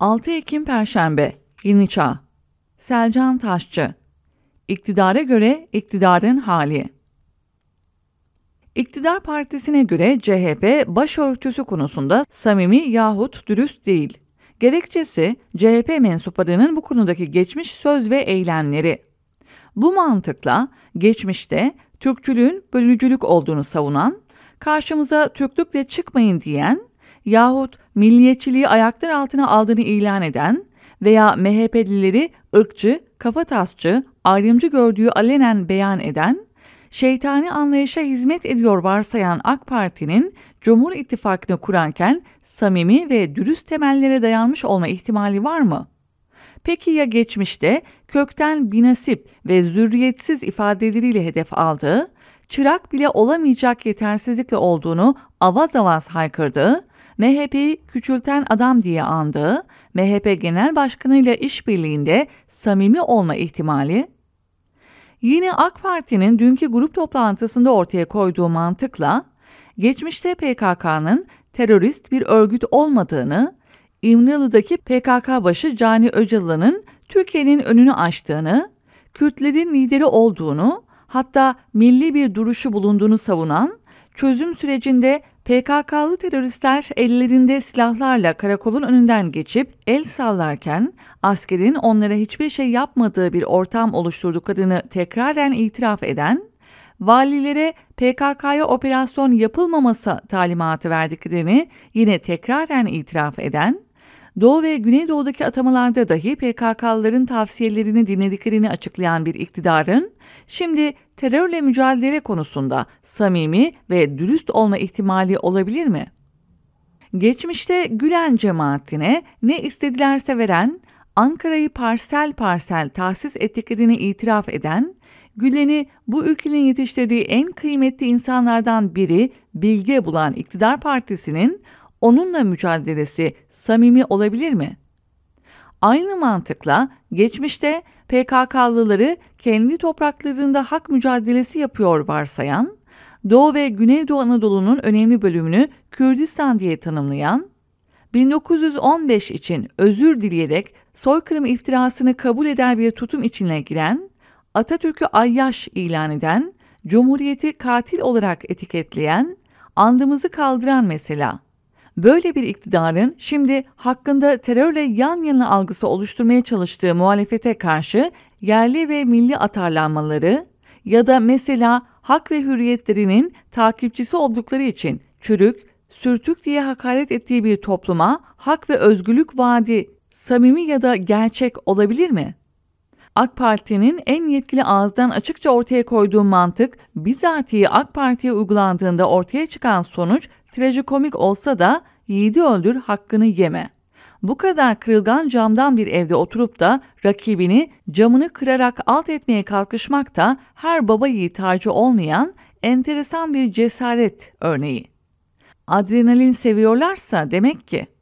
6 Ekim Perşembe Yeni Çağ Selcan Taşçı İktidara göre iktidarın hali İktidar partisine göre CHP başörtüsü konusunda samimi yahut dürüst değil. Gerekçesi CHP mensuplarının bu konudaki geçmiş söz ve eylemleri. Bu mantıkla geçmişte Türkçülüğün bölücülük olduğunu savunan, karşımıza Türklükle çıkmayın diyen yahut milliyetçiliği ayaklar altına aldığını ilan eden veya MHP'lileri ırkçı, kafatasçı, ayrımcı gördüğü alenen beyan eden, şeytani anlayışa hizmet ediyor varsayan AK Parti'nin Cumhur İttifakı'nı kurarken samimi ve dürüst temellere dayanmış olma ihtimali var mı? Peki ya geçmişte kökten binasip ve zürriyetsiz ifadeleriyle hedef aldığı, çırak bile olamayacak yetersizlikle olduğunu avaz avaz haykırdığı, MHP'yi küçülten adam diye andığı MHP Genel Başkanı ile işbirliğinde samimi olma ihtimali yine AK Parti'nin dünkü grup toplantısında ortaya koyduğu mantıkla geçmişte PKK'nın terörist bir örgüt olmadığını, İmralı'daki PKK başı Cani Öcalan'ın Türkiye'nin önünü açtığını, Kürtlerin lideri olduğunu, hatta milli bir duruşu bulunduğunu savunan, çözüm sürecinde PKK'lı teröristler ellerinde silahlarla karakolun önünden geçip el sallarken askerin onlara hiçbir şey yapmadığı bir ortam oluşturduklarını tekraren itiraf eden valilere PKK'ya operasyon yapılmaması talimatı verdiklerini yine tekraren itiraf eden Doğu ve Güneydoğu'daki atamalarda dahi PKK'lıların tavsiyelerini dinlediklerini açıklayan bir iktidarın şimdi terörle mücadele konusunda samimi ve dürüst olma ihtimali olabilir mi? Geçmişte Gülen cemaatine ne istedilerse veren, Ankara'yı parsel parsel tahsis ettiklerini itiraf eden, Gülen'i bu ülkenin yetiştirdiği en kıymetli insanlardan biri Bilge bulan iktidar partisinin onunla mücadelesi samimi olabilir mi? Aynı mantıkla geçmişte PKK'lıları kendi topraklarında hak mücadelesi yapıyor varsayan, Doğu ve Güneydoğu Anadolu'nun önemli bölümünü Kürdistan diye tanımlayan, 1915 için özür dileyerek soykırım iftirasını kabul eder bir tutum içine giren, Atatürk'ü ayyaş ilan eden, Cumhuriyeti katil olarak etiketleyen, andımızı kaldıran mesela.'' Böyle bir iktidarın şimdi hakkında terörle yan yana algısı oluşturmaya çalıştığı muhalefete karşı yerli ve milli atarlanmaları ya da mesela hak ve hürriyetlerinin takipçisi oldukları için çürük, sürtük diye hakaret ettiği bir topluma hak ve özgürlük vaadi samimi ya da gerçek olabilir mi? AK Parti'nin en yetkili ağızdan açıkça ortaya koyduğu mantık bizatihi AK Parti'ye uygulandığında ortaya çıkan sonuç Trajikomik olsa da yiğidi öldür hakkını yeme. Bu kadar kırılgan camdan bir evde oturup da rakibini camını kırarak alt etmeye kalkışmak da her baba yiğit harcı olmayan enteresan bir cesaret örneği. Adrenalin seviyorlarsa demek ki